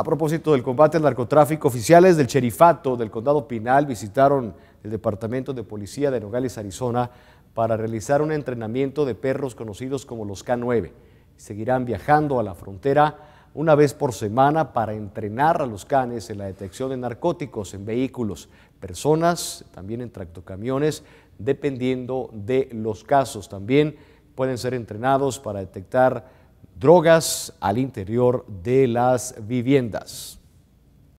A propósito del combate al narcotráfico, oficiales del Cherifato del condado Pinal visitaron el Departamento de Policía de Nogales, Arizona, para realizar un entrenamiento de perros conocidos como los K9. Seguirán viajando a la frontera una vez por semana para entrenar a los canes en la detección de narcóticos en vehículos, personas, también en tractocamiones, dependiendo de los casos. También pueden ser entrenados para detectar drogas al interior de las viviendas.